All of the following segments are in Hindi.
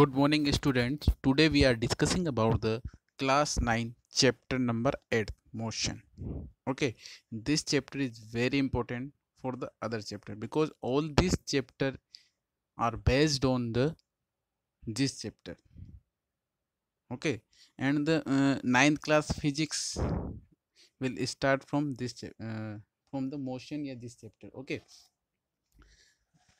good morning students today we are discussing about the class 9 chapter number 8 motion okay this chapter is very important for the other chapter because all these chapter are based on the this chapter okay and the uh, ninth class physics will start from this uh, from the motion yeah this chapter okay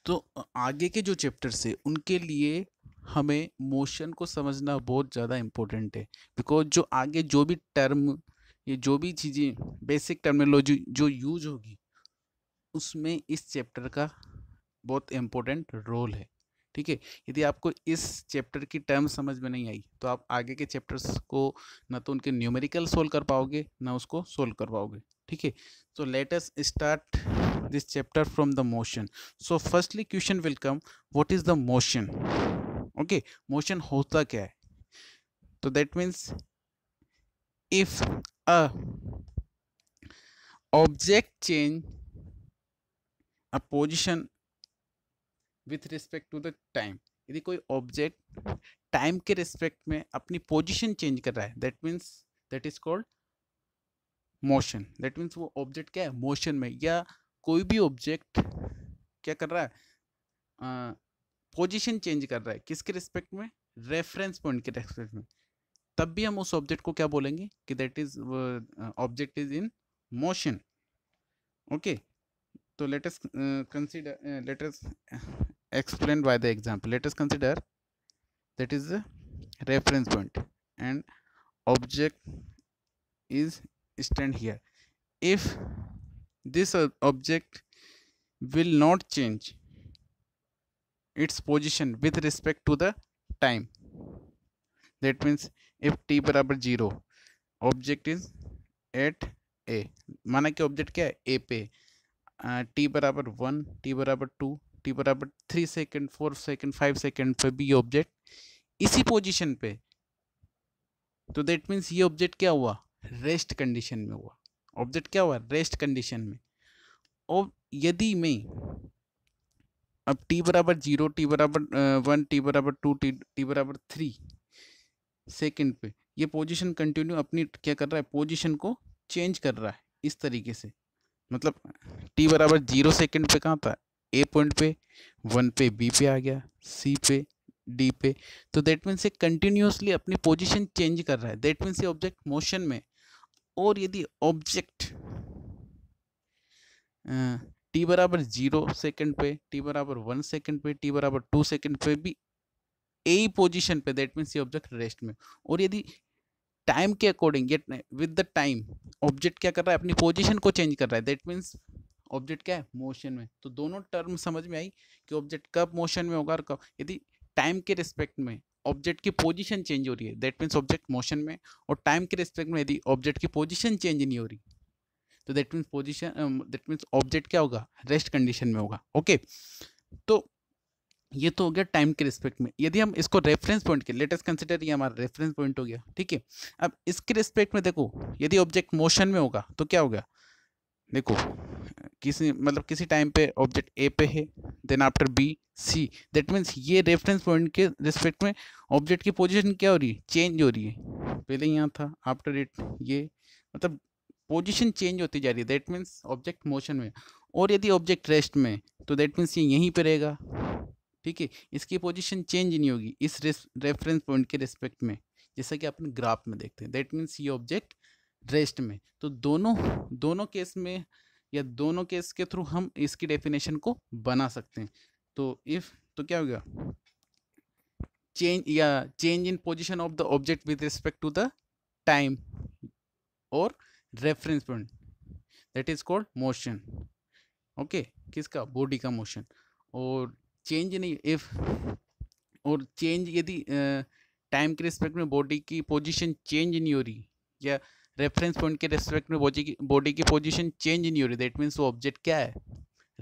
तो आगे के जो चैप्टर्स है उनके लिए हमें मोशन को समझना बहुत ज़्यादा इम्पोर्टेंट है बिकॉज जो आगे जो भी टर्म ये जो भी चीज़ें बेसिक टर्मिनोलॉजी जो यूज होगी उसमें इस चैप्टर का बहुत इम्पोर्टेंट रोल है ठीक है यदि आपको इस चैप्टर की टर्म समझ में नहीं आई तो आप आगे के चैप्टर्स को ना तो उनके न्यूमेरिकल सोल्व कर पाओगे ना उसको सोल्व कर पाओगे ठीक है so let us start this chapter from the motion so firstly question will come what is the motion okay motion hota kya hai so that means if a object change a position with respect to the time यदि कोई ऑब्जेक्ट टाइम के रिस्पेक्ट में अपनी पोजीशन चेंज कर रहा है that means that is called motion that means वो ऑब्जेक्ट क्या है मोशन में या कोई भी ऑब्जेक्ट क्या कर रहा है पोजीशन चेंज कर रहा है किसके रिस्पेक्ट में रेफरेंस पॉइंट के रेस्पेक्ट में तब भी हम उस ऑब्जेक्ट को क्या बोलेंगे कि that is object is in motion okay तो let us consider let us explain by the example let us consider that is reference point and object is stand is if this uh, object will not change its position with respect to the time that means if t बराबर zero object is at A माना कि ऑब्जेक्ट क्या है ए पे टी बराबर वन टी बराबर टू टी बराबर three second four second five second पे भी ये ऑब्जेक्ट इसी पोजिशन पे तो देट मीन्स ये ऑब्जेक्ट क्या हुआ रेस्ट कंडीशन में हुआ ऑब्जेक्ट क्या हुआ रेस्ट कंडीशन में और यदि मैं अब t बराबर जीरो टी बराबर वन टी बराबर टू टी टी बराबर थ्री सेकेंड पे ये पोजीशन कंटिन्यू अपनी क्या कर रहा है पोजीशन को चेंज कर रहा है इस तरीके से मतलब t बराबर जीरो सेकेंड पे कहाँ था ए पॉइंट पे वन पे बी पे आ गया सी पे डी पे तो देट मीन्स ये कंटिन्यूसली अपनी पोजीशन चेंज कर रहा है देट मीन्स ये ऑब्जेक्ट मोशन में और यदि ऑब्जेक्ट टी बराबर जीरो सेकंड पे टी बराबर वन सेकंड पे टी बराबर टू सेकंड पे भी ए पोजीशन पे दैट मीन्स ये ऑब्जेक्ट रेस्ट में और यदि टाइम के according with the time object क्या कर रहा है अपनी पोजीशन को चेंज कर रहा है दैट मीन्स ऑब्जेक्ट क्या है मोशन में तो दोनों टर्म समझ में आई कि ऑब्जेक्ट कब मोशन में होगा और कब यदि टाइम के रिस्पेक्ट में ऑब्जेक्ट की पोजीशन चेंज हो रही है दैट मीन्स ऑब्जेक्ट मोशन में और टाइम के रिस्पेक्ट में यदि ऑब्जेक्ट की पोजीशन चेंज नहीं हो रही तो that means position that means object क्या होगा रेस्ट कंडीशन में होगा ओके तो ये तो हो गया टाइम के रिस्पेक्ट में यदि हम इसको रेफरेंस पॉइंट के लेटेस्ट कंसिडर ये हमारा रेफरेंस पॉइंट हो गया ठीक है अब इसके रिस्पेक्ट में देखो यदि ऑब्जेक्ट मोशन में होगा तो क्या होगा देखो किसी मतलब किसी टाइम पे ऑब्जेक्ट ए पे है then after B C that means ये रेफरेंस पॉइंट के रिस्पेक्ट में ऑब्जेक्ट की पोजीशन क्या हो रही है चेंज हो रही है पहले यहाँ था आफ्टर इट ये मतलब पोजीशन चेंज होती जा रही है दैट मीन्स ऑब्जेक्ट मोशन में और यदि ऑब्जेक्ट रेस्ट में तो दैट मीन्स ये यहीं पर रहेगा ठीक है इसकी पोजिशन चेंज नहीं होगी इस रेफरेंस पॉइंट के रिस्पेक्ट में जैसा कि अपन ग्राफ में देखते हैं दैट मीन्स ये ऑब्जेक्ट रेस्ट में तो दोनों दोनों केस में या दोनों केस के थ्रू हम इसकी डेफिनेशन को बना सकते हैं तो इफ़ तो क्या हो गया चेंज या change in position of the object with respect to the time और reference point that is called motion okay किसका बॉडी का मोशन और चेंज नहीं इफ और चेंज यदि टाइम के रिस्पेक्ट में बॉडी की पोजिशन चेंज नहीं हो रही या yeah, रेफरेंस पॉइंट के रेस्पेक्ट में बॉडी की बॉडी की पोजीशन चेंज नहीं हो रही दैट मीन्स वो ऑब्जेक्ट क्या है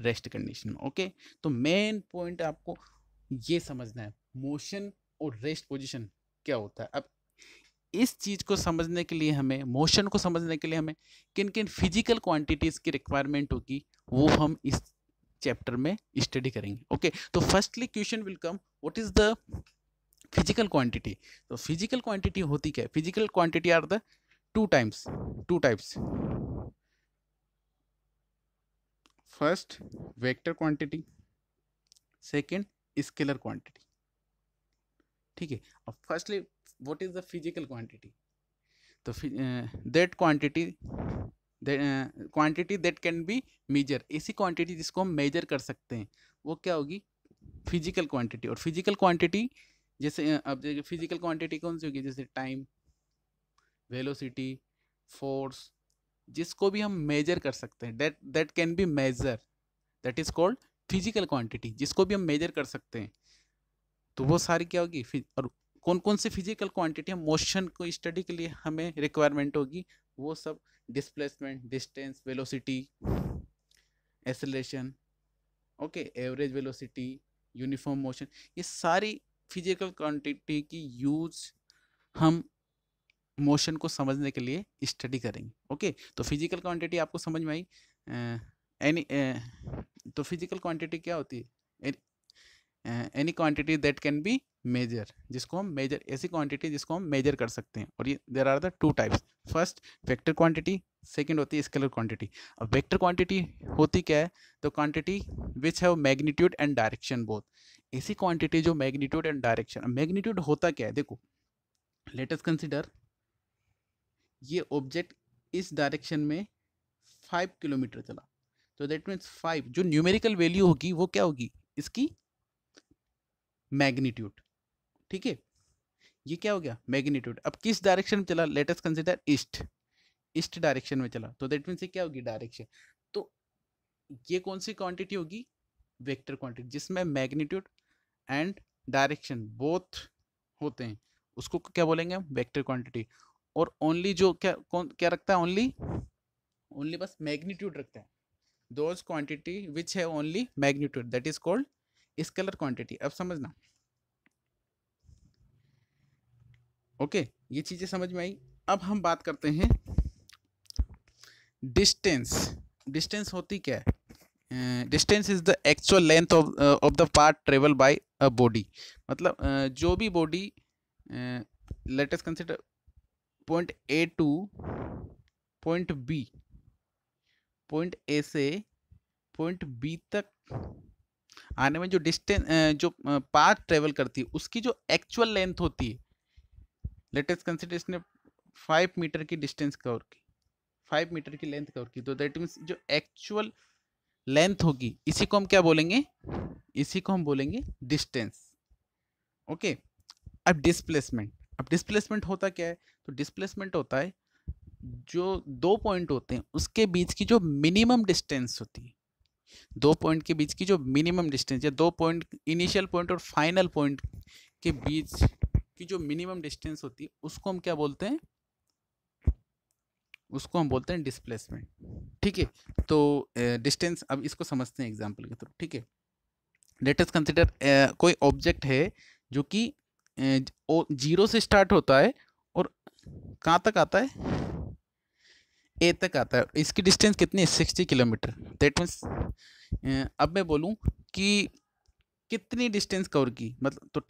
रेस्ट कंडीशन में ओके तो मेन पॉइंट आपको ये समझना है मोशन और रेस्ट पोजीशन क्या होता है अब इस चीज़ को समझने के लिए हमें मोशन को समझने के लिए हमें किन किन फिजिकल क्वांटिटीज़ की रिक्वायरमेंट होगी वो हम इस चैप्टर में स्टडी करेंगे ओके तो firstly question will come what is the physical quantity तो फिजिकल क्वांटिटी होती क्या है physical quantity are the two times two types first vector quantity second scalar quantity ठीक है अब firstly what is the physical quantity तो that quantity quantity that can be measure ऐसी क्वांटिटी जिसको हम मेजर कर सकते हैं वो क्या होगी फिजिकल क्वांटिटी और फिजिकल क्वांटिटी जैसे अब फिजिकल क्वांटिटी कौन सी होगी जैसे टाइम वेलोसिटी फोर्स जिसको भी हम मेजर कर सकते हैं that that can be measure that is called physical quantity जिसको भी हम मेजर कर सकते हैं तो वो सारी क्या होगी और कौन कौन सी फिजिकल क्वांटिटी मोशन को स्टडी के लिए हमें रिक्वायरमेंट होगी वो सब displacement distance velocity acceleration okay average velocity uniform motion ये सारी फिजिकल क्वांटिटी की यूज हम मोशन को समझने के लिए स्टडी करेंगे ओके तो फिजिकल क्वांटिटी आपको समझ में आई एनी तो फिजिकल क्वांटिटी क्या होती है any quantity that can be measure जिसको हम मेजर ऐसी क्वांटिटी जिसको हम मेजर कर सकते हैं और ये there are the two types first vector quantity second होती है स्केलर क्वांटिटी अब वेक्टर क्वांटिटी होती क्या है तो quantity which have magnitude and direction both ऐसी क्वांटिटी जो मैग्नीट्यूड एंड डायरेक्शन मैग्नीट्यूड होता क्या है देखो लेटेस्ट कंसिडर ये ऑब्जेक्ट इस डायरेक्शन में फाइव किलोमीटर चला तो दैट मीन्स फाइव जो न्यूमेरिकल वैल्यू होगी वो क्या होगी इसकी मैग्नीट्यूड ठीक है ये क्या हो गया मैग्नीट्यूड अब किस डायरेक्शन में चला latest consider east east direction में चला तो दैट मीन्स क्या होगी डायरेक्शन तो ये कौन सी क्वांटिटी होगी वेक्टर क्वांटिटी जिसमें मैग्नीट्यूड एंड डायरेक्शन बोथ होते हैं उसको क्या बोलेंगे हम वेक्टर क्वांटिटी और ओनली जो क्या कौन क्या रखता है ओनली ओनली बस मैग्नीट्यूड रखता है दोज क्वांटिटी विच है only magnitude that is called scalar quantity अब समझना ओके okay, ये चीज़ें समझ में आई अब हम बात करते हैं डिस्टेंस डिस्टेंस होती क्या है distance is the actual length of of the part travel by a body मतलब uh, जो भी body latest consider point A to point B point A से पॉइंट बी तक आने में जो डिस्टेंस जो पाथ ट्रेवल करती है उसकी जो एक्चुअल लेंथ होती है लेटेस्ट कंसिडर इसने फाइव मीटर की डिस्टेंस कवर की फाइव मीटर की लेंथ कवर की तो दैट मीन्स जो एक्चुअल लेंथ होगी इसी को हम क्या बोलेंगे इसी को हम बोलेंगे डिस्टेंस ओके okay? अब डिस्प्लेसमेंट अब डिस्प्लेसमेंट होता क्या है तो डिस्प्लेसमेंट होता है जो दो पॉइंट होते हैं उसके बीच की जो मिनिमम डिस्टेंस होती है दो पॉइंट के बीच की जो मिनिमम डिस्टेंस या दो पॉइंट इनिशियल पॉइंट और फाइनल पॉइंट के बीच की जो मिनिमम डिस्टेंस होती है उसको हम क्या बोलते हैं उसको हम बोलते हैं डिस्प्लेसमेंट ठीक है तो डिस्टेंस अब इसको समझते हैं एग्जाम्पल के थ्रू ठीक है लेटेस्ट कंसिडर कोई ऑब्जेक्ट है जो कि जीरो से स्टार्ट होता है और कहाँ तक आता है ए तक आता है इसकी डिस्टेंस कितनी है सिक्सटी किलोमीटर दैट मीन्स अब मैं बोलूँ कि कितनी डिस्टेंस कवर की मतलब तो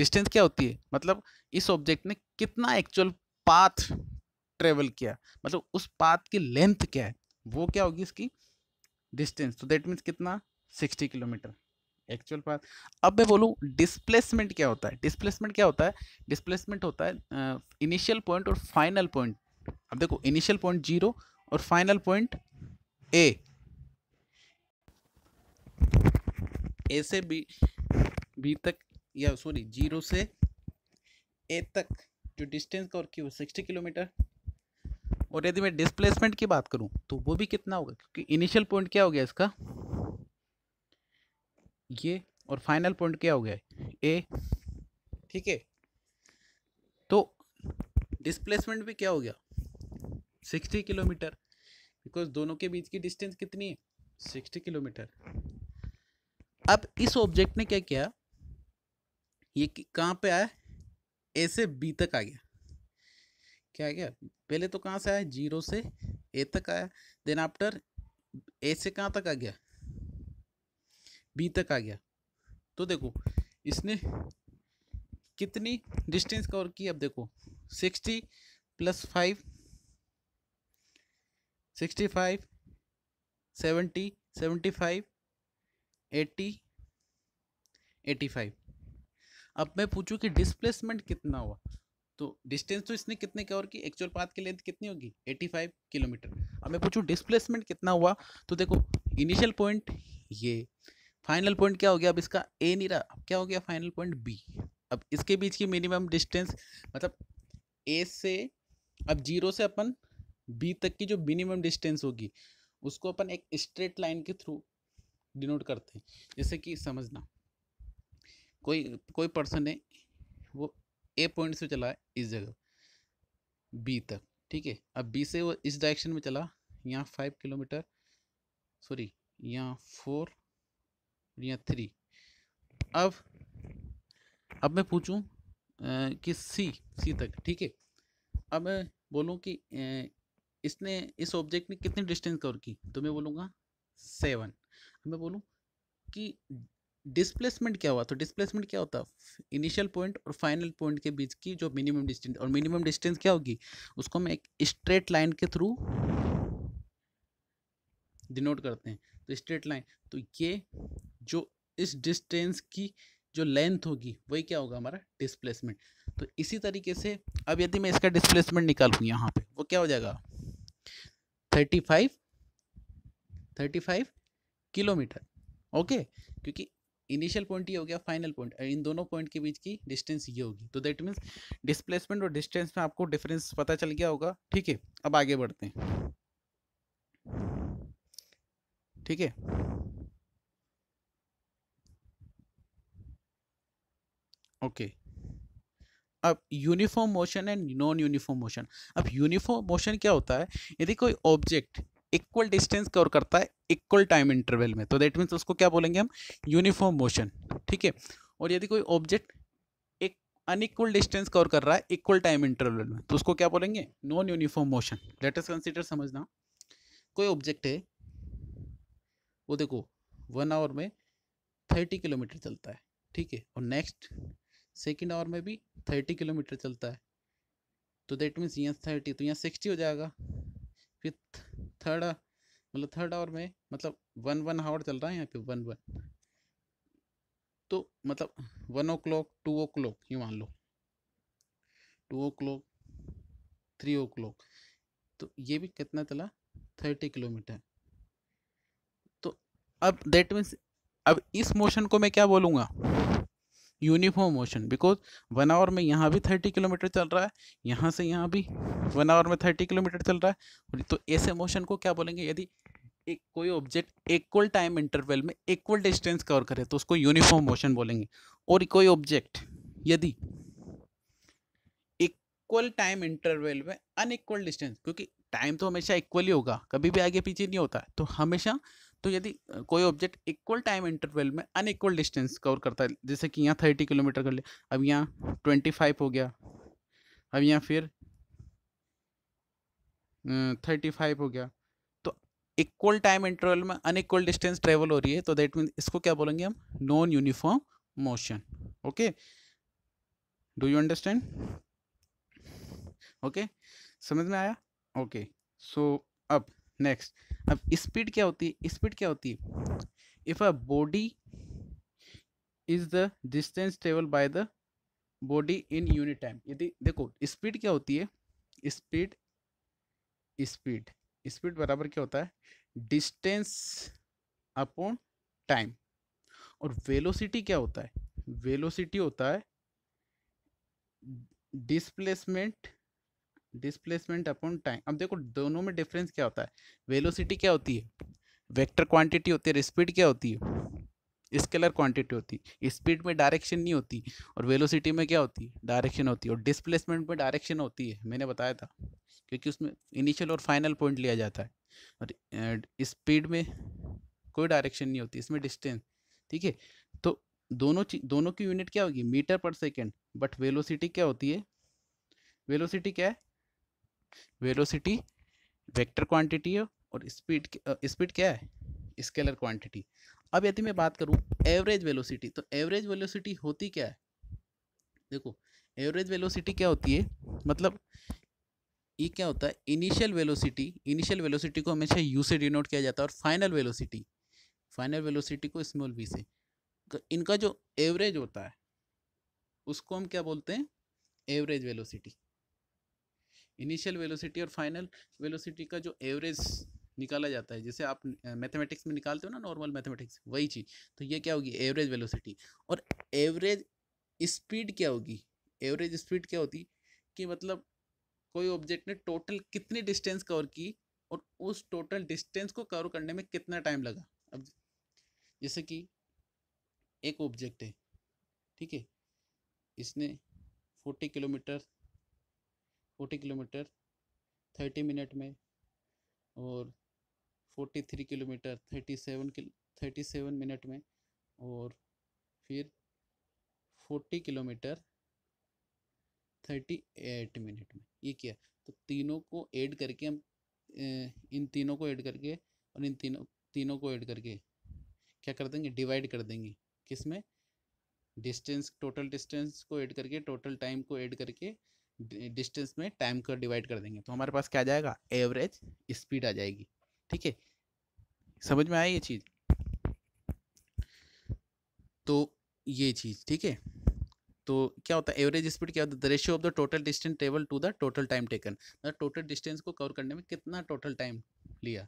डिस्टेंस क्या होती है मतलब इस ऑब्जेक्ट ने कितना एक्चुअल पाथ ट्रेवल किया मतलब उस पाथ की लेंथ क्या है वो क्या होगी इसकी डिस्टेंस तो देट मीन्स कितना सिक्सटी किलोमीटर एक्चुअल पाथ अब मैं बोलूँ डिस्प्लेसमेंट क्या होता है डिस्प्लेसमेंट क्या होता है डिस्प्लेसमेंट होता है इनिशियल पॉइंट और फाइनल पॉइंट अब देखो इनिशियल पॉइंट जीरो और फाइनल पॉइंट ए ए से बी बी तक या सॉरी जीरो से ए तक जो डिस्टेंस का और क्यों सिक्सटी किलोमीटर और यदि मैं डिस्प्लेसमेंट की बात करूं तो वो भी कितना होगा क्योंकि इनिशियल पॉइंट क्या हो गया इसका ये और फाइनल पॉइंट क्या हो गया ए ठीक है तो डिस्प्लेसमेंट भी क्या हो गया सिक्सटी किलोमीटर बिकॉज दोनों के बीच की डिस्टेंस कितनी है सिक्सटी किलोमीटर अब इस ऑब्जेक्ट ने क्या किया ये कहाँ पे आया ए से बी तक आ गया क्या आ गया पहले तो कहाँ से आया जीरो से ए तक आया देन आफ्टर ए से कहाँ तक आ गया बी तक आ गया तो देखो इसने कितनी डिस्टेंस कवर की अब देखो sixty plus five sixty five seventy seventy five eighty eighty five अब मैं पूछूं कि डिस्प्लेसमेंट कितना हुआ तो डिस्टेंस तो इसने कितने कवर की एक्चुअल पाथ की लेंथ कितनी होगी 85 किलोमीटर अब मैं पूछूं डिस्प्लेसमेंट कितना हुआ तो देखो इनिशियल पॉइंट ये फाइनल पॉइंट क्या हो गया अब इसका ए नहीं रहा क्या हो गया फाइनल पॉइंट बी अब इसके बीच की मिनिमम डिस्टेंस मतलब ए से अब जीरो से अपन बी तक की जो मिनिमम डिस्टेंस होगी उसको अपन एक स्ट्रेट लाइन के थ्रू डिनोट करते हैं जैसे कि समझना कोई कोई पर्सन है वो ए पॉइंट से चला है इस जगह बी तक ठीक है अब बी से वो इस डायरेक्शन में चला यहाँ फाइव किलोमीटर सॉरी यहाँ फोर या थ्री अब अब मैं पूछूं कि सी सी तक ठीक है अब मैं बोलूँ कि इसने इस ऑब्जेक्ट ने कितनी डिस्टेंस कवर की तो मैं बोलूँगा सेवन मैं बोलूँ कि डिस्प्लेसमेंट क्या हुआ तो डिस्प्लेसमेंट क्या होता इनिशियल पॉइंट और फाइनल पॉइंट के बीच की जो मिनिमम डिस्टेंस और मिनिमम डिस्टेंस क्या होगी उसको मैं एक स्ट्रेट लाइन के थ्रू डिनोट करते हैं तो स्ट्रेट लाइन तो ये जो इस डिस्टेंस की जो लेंथ होगी वही क्या होगा हमारा डिस्प्लेसमेंट तो इसी तरीके से अब यदि मैं इसका डिस्प्लेसमेंट निकालूँ यहाँ पे वो क्या हो जाएगा thirty five thirty five kilometre okay क्योंकि इनिशियल पॉइंट ये हो गया फाइनल पॉइंट इन दोनों पॉइंट के बीच की डिस्टेंस ये होगी तो दैट मीन्स डिस्प्लेसमेंट और डिस्टेंस में आपको डिफरेंस पता चल गया होगा ठीक है अब आगे बढ़ते हैं ठीक है ओके अब uniform motion and non uniform motion अब यूनिफॉर्म मोशन क्या होता है यदि कोई ऑब्जेक्ट इक्वल डिस्टेंस कवर करता है इक्वल टाइम इंटरवल में तो दैट मीन्स उसको क्या बोलेंगे हम यूनिफॉर्म मोशन ठीक है और यदि कोई ऑब्जेक्ट एक अनइक्वल डिस्टेंस कवर कर रहा है इक्वल टाइम इंटरवल में तो उसको क्या बोलेंगे non uniform motion latest consider समझना कोई ऑब्जेक्ट है वो देखो वन आवर में थर्टी किलोमीटर चलता है ठीक है और नेक्स्ट सेकेंड आवर में भी थर्टी किलोमीटर चलता है तो देट मीन्स यहाँ थर्टी तो यहाँ सिक्सटी हो जाएगा फिर थर्ड मतलब थर्ड आवर में मतलब वन वन आवर चल रहा है यहाँ पे वन वन तो मतलब one o'clock two o'clock ये मान लो two o'clock three o'clock तो ये भी कितना चला थर्टी किलोमीटर अब देट मीन्स अब इस मोशन को मैं क्या बोलूँगा uniform motion because one hour में यहाँ भी थर्टी किलोमीटर चल रहा है यहाँ से यहाँ भी वन आवर में थर्टी किलोमीटर चल रहा है तो ऐसे मोशन को क्या बोलेंगे यदि एक कोई ऑब्जेक्ट इक्वल टाइम इंटरवल में इक्वल डिस्टेंस कवर करे तो उसको यूनिफॉर्म मोशन बोलेंगे और कोई ऑब्जेक्ट यदि इक्वल टाइम इंटरवल में अनइक्वल डिस्टेंस क्योंकि टाइम तो हमेशा इक्वल ही होगा कभी भी आगे पीछे नहीं होता तो हमेशा तो यदि कोई ऑब्जेक्ट इक्वल टाइम इंटरवल में अनइक्वल डिस्टेंस कवर करता है जैसे कि यहाँ थर्टी किलोमीटर कर लिया अब यहाँ ट्वेंटी फाइव हो गया अब यहाँ फिर थर्टी फाइव हो गया तो इक्वल टाइम इंटरवल में अनइक्वल डिस्टेंस ट्रेवल हो रही है तो दैट मीन इसको क्या बोलेंगे हम non uniform motion okay do you understand okay समझ में आया ओके सो अब नेक्स्ट अब स्पीड क्या होती है स्पीड क्या होती है if a body is the distance travel by the body in unit time यदि देखो स्पीड क्या होती है स्पीड स्पीड स्पीड बराबर क्या होता है डिस्टेंस अपॉन टाइम और वेलोसिटी क्या होता है वेलोसिटी होता है डिस्प्लेसमेंट डिस्प्लेसमेंट अपॉन टाइम अब देखो दोनों में डिफरेंस क्या होता है वेलोसिटी क्या होती है वेक्टर क्वांटिटी होती है स्पीड क्या होती है स्केलर क्वांटिटी होती है स्पीड में डायरेक्शन नहीं होती और वेलोसिटी में क्या होती है डायरेक्शन होती है और डिस्प्लेसमेंट में डायरेक्शन होती है मैंने बताया था क्योंकि उसमें इनिशियल और फाइनल पॉइंट लिया जाता है और स्पीड में कोई डायरेक्शन नहीं होती इसमें डिस्टेंस ठीक है तो दोनों दोनों की यूनिट क्या होगी मीटर पर सेकेंड बट वेलोसिटी क्या होती है वेलोसिटी क्या है वेलोसिटी वेक्टर क्वांटिटी है और स्पीड स्पीड क्या है स्केलर क्वांटिटी अब यदि मैं बात करूँ एवरेज वेलोसिटी तो एवरेज वेलोसिटी होती क्या है देखो एवरेज वेलोसिटी क्या होती है मतलब ये क्या होता है इनिशियल वेलोसिटी इनिशियल वेलोसिटी को हमेशा यू से डिनोट किया जाता है और फाइनल वेलोसिटी फाइनल वेलोसिटी को स्मॉल वी से तो इनका जो एवरेज होता है उसको हम क्या बोलते हैं एवरेज वेलोसिटी इनिशियल वेलोसिटी और फाइनल वेलोसिटी का जो एवरेज निकाला जाता है जैसे आप मैथमेटिक्स में निकालते हो ना नॉर्मल मैथमेटिक्स वही चीज़ तो ये क्या होगी एवरेज वेलोसिटी और एवरेज स्पीड क्या होगी एवरेज स्पीड क्या होती कि मतलब कोई ऑब्जेक्ट ने टोटल कितनी डिस्टेंस कवर की और उस टोटल डिस्टेंस को कवर करने में कितना टाइम लगा अब जैसे कि एक ऑब्जेक्ट है ठीक है इसने forty kilometre forty kilometre thirty minute में और forty three kilometre thirty seven thirty seven minute में और फिर forty kilometre thirty eight minute में ये किया तो तीनों को ऐड करके हम इन तीनों को ऐड करके और इन तीनों तीनों को ऐड करके क्या कर देंगे डिवाइड कर देंगे किस में डिस्टेंस टोटल डिस्टेंस को ऐड करके टोटल टाइम को ऐड करके डिस्टेंस में टाइम को डिवाइड कर देंगे तो हमारे पास क्या आ जाएगा एवरेज स्पीड आ जाएगी ठीक है समझ में आई ये चीज़ तो ये चीज़ ठीक है तो क्या होता है एवरेज स्पीड क्या होता है ratio of the total distance travel to the total time taken मतलब टोटल डिस्टेंस को कवर करने में कितना टोटल टाइम लिया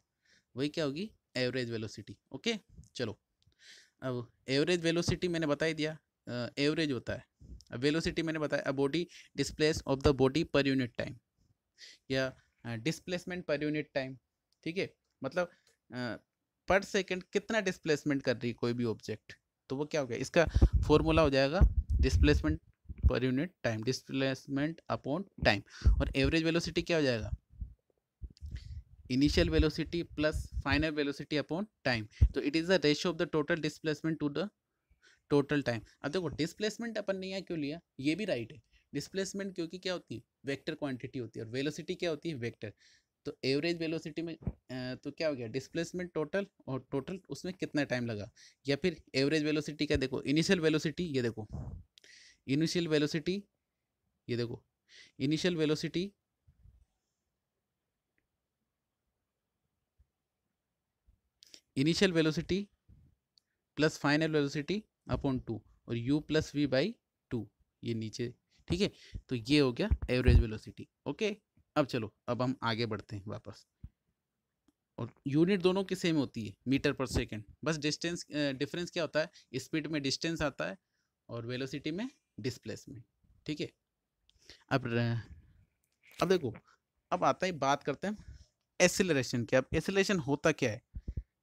वही क्या होगी एवरेज वेलोसिटी ओके चलो अब एवरेज वेलोसिटी मैंने बता ही दिया एवरेज होता है वेलोसिटी मैंने बताया body displace of the body पर यूनिट टाइम या डिस्प्लेसमेंट पर यूनिट टाइम ठीक है मतलब पर सेकंड कितना डिस्प्लेसमेंट कर रही है कोई भी ऑब्जेक्ट तो वो क्या हो गया इसका फॉर्मूला हो जाएगा डिस्प्लेसमेंट पर unit time displacement upon time और एवरेज वेलोसिटी क्या हो जाएगा initial velocity plus final velocity upon time तो it is the ratio of the total displacement to the total time अब देखो डिस्प्लेसमेंट अपन ने यहाँ क्यों लिया ये भी राइट है डिस्प्लेसमेंट क्योंकि क्या होती है वेक्टर क्वांटिटी होती है और वेलोसिटी क्या होती है वेक्टर तो एवरेज वेलोसिटी में तो क्या हो गया डिस्प्लेसमेंट टोटल और टोटल उसमें कितना टाइम लगा या फिर एवरेज वेलोसिटी का देखो इनिशियल वेलोसिटी ये देखो इनिशियल वेलोसिटी ये देखो initial velocity initial velocity plus final velocity upon two और U plus V by two ये नीचे ठीक है तो ये हो गया एवरेज वेलोसिटी ओके अब चलो अब हम आगे बढ़ते हैं वापस और यूनिट दोनों की सेम होती है मीटर पर सेकंड बस डिस्टेंस डिफरेंस क्या होता है स्पीड में डिस्टेंस आता है और वेलोसिटी में डिस्प्लेसमेंट ठीक है अब अब देखो अब आता है बात करते हैं एसिलेशन की अब एसिलेशन होता क्या है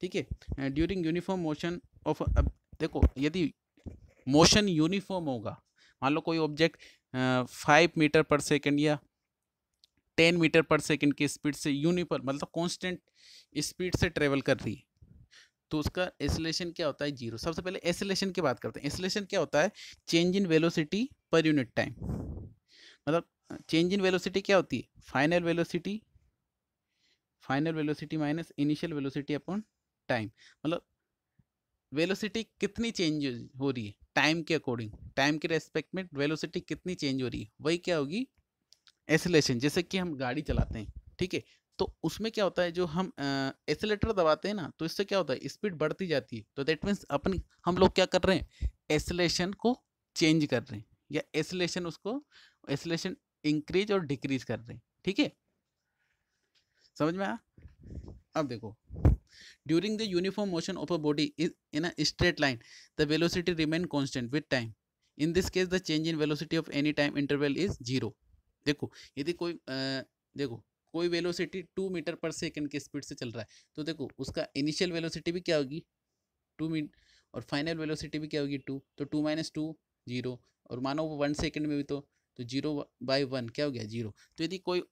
ठीक है ड्यूरिंग यूनिफॉर्म मोशन ऑफ देखो यदि मोशन यूनिफॉर्म होगा मान लो कोई ऑब्जेक्ट फाइव मीटर पर सेकेंड या टेन मीटर पर सेकेंड की स्पीड से यूनिफॉर्म मतलब कॉन्स्टेंट स्पीड से ट्रेवल कर रही है तो उसका एसलेशन क्या होता है जीरो सबसे पहले एसलेशन की बात करते हैं एसलेशन क्या होता है चेंज इन वेलोसिटी पर यूनिट टाइम मतलब चेंज इन वेलोसिटी क्या होती है final velocity final velocity minus initial velocity upon time मतलब वेलोसिटी कितनी चेंज हो रही है टाइम के अकॉर्डिंग टाइम के रेस्पेक्ट में वेलोसिटी कितनी चेंज हो रही है वही क्या होगी एसलेशन जैसे कि हम गाड़ी चलाते हैं ठीक है तो उसमें क्या होता है जो हम एसलेटर दबाते हैं ना तो इससे क्या होता है स्पीड बढ़ती जाती है तो दैट मीन्स अपन हम लोग क्या कर रहे हैं एसलेशन को चेंज कर रहे हैं या एसलेशन उसको एसलेशन इंक्रीज और डिक्रीज कर रहे हैं ठीक है समझ में आया अब देखो during the uniform motion of a body in a straight line the velocity remain constant with time in this case the change in velocity of any time interval is zero देखो यदि कोई आ, देखो कोई वेलोसिटी टू मीटर पर सेकंड के स्पीड से चल रहा है तो देखो उसका इनिशियल वेलोसिटी भी क्या होगी टू मीट और फाइनल वेलोसिटी भी क्या होगी टू तो टू माइनस टू जीरो और मानो वो वन सेकेंड में भी तो तो जीरो बाई वन क्या हो गया जीरो तो यदि कोई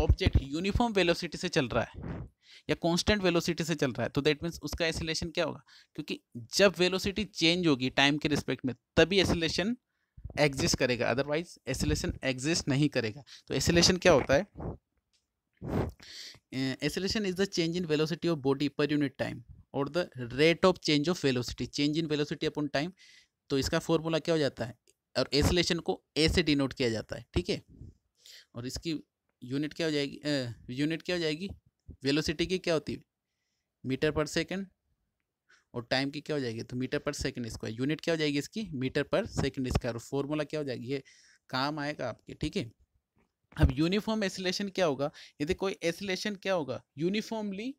ऑब्जेक्ट यूनिफॉर्म वेलोसिटी से चल रहा है या कांस्टेंट वेलोसिटी से चल रहा है तो दैट मीन्स उसका एसिलेशन क्या होगा क्योंकि जब वेलोसिटी चेंज होगी टाइम के रिस्पेक्ट में तभी एसिलेशन एग्जिस्ट करेगा अदरवाइज एसिलेशन एग्जिस्ट नहीं करेगा तो एसिलेशन क्या होता है acceleration is the change in velocity of body पर यूनिट टाइम और the rate of change of velocity change in velocity upon time तो इसका फॉर्मूला क्या हो जाता है और एसिलेशन को ए से डिनोट किया जाता है ठीक है और इसकी यूनिट क्या हो जाएगी यूनिट क्या हो जाएगी वेलोसिटी की क्या होती है मीटर पर सेकंड और टाइम की क्या हो जाएगी तो मीटर पर सेकंड स्क्वायर यूनिट क्या हो जाएगी इसकी मीटर पर सेकंड स्क्वायर और फॉर्मूला क्या हो जाएगी ये काम आएगा आपके ठीक है अब यूनिफॉर्म एसिलेशन क्या होगा यदि कोई एसिलेशन क्या होगा यूनिफॉर्मली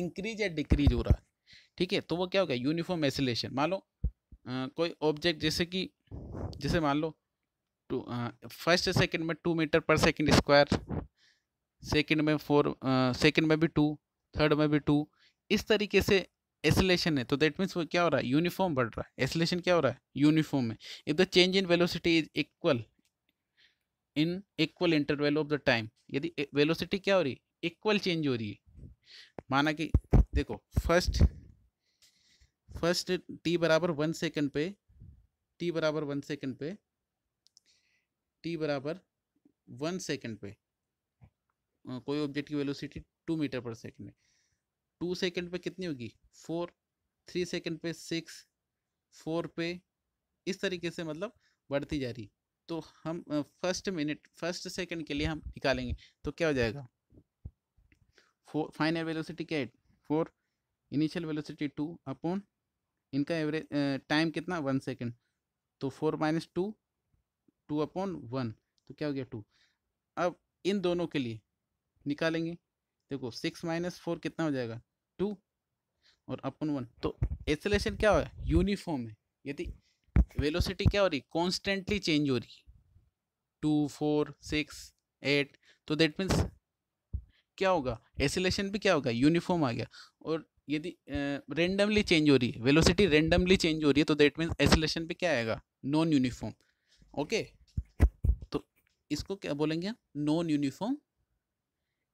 इंक्रीज या डिक्रीज हो रहा है ठीक है तो वो क्या होगा यूनिफॉर्म एसिलेशन मान लो कोई ऑब्जेक्ट जैसे कि जैसे मान लो टू फर्स्ट सेकंड में टू मीटर पर सेकंड स्क्वायर सेकंड में फोर सेकंड में भी टू थर्ड में भी टू इस तरीके से एसलेशन है तो दैट मीन्स वो क्या हो रहा है यूनिफॉर्म बढ़ रहा है एसलेशन क्या हो रहा है यूनिफॉर्म है if the change in velocity is equal in equal interval of the time यदि वेलोसिटी क्या हो रही है इक्वल चेंज हो रही है माना कि देखो फर्स्ट फर्स्ट टी बराबर वन सेकंड पे टी बराबर वन सेकंड पे टी बराबर वन सेकेंड पे कोई ऑब्जेक्ट की वेलोसिटी टू मीटर पर सेकेंड है टू सेकेंड पे कितनी होगी फोर थ्री सेकेंड पे सिक्स फोर पे इस तरीके से मतलब बढ़ती जा रही तो हम फर्स्ट मिनट फर्स्ट सेकेंड के लिए हम निकालेंगे तो क्या हो जाएगा फोर फाइनल वेलोसिटी क्या है four initial velocity two upon इनका एवरेज टाइम कितना वन सेकेंड तो four minus two two upon one तो क्या हो गया टू अब इन दोनों के लिए निकालेंगे देखो सिक्स माइनस फोर कितना हो जाएगा टू और अपन वन तो एसलेशन क्या हो रहा है यूनिफॉर्म है यदि वेलोसिटी क्या हो रही कॉन्स्टेंटली चेंज हो रही टू फोर सिक्स एट तो देट मीन्स क्या होगा एसिलेशन भी क्या होगा यूनिफॉर्म आ गया और यदि रेंडमली चेंज हो रही है वेलोसिटी रेंडमली चेंज हो रही है तो देट मीन्स एसलेशन भी क्या आएगा नॉन यूनिफॉर्म ओके तो इसको क्या बोलेंगे नॉन यूनिफॉर्म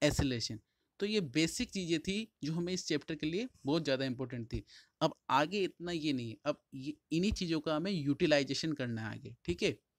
एसिलेशन तो ये बेसिक चीज़ें थी जो हमें इस चैप्टर के लिए बहुत ज़्यादा इंपॉर्टेंट थी अब आगे इतना ये नहीं अब ये इन्हीं चीज़ों का हमें यूटिलाइजेशन करना है आगे ठीक है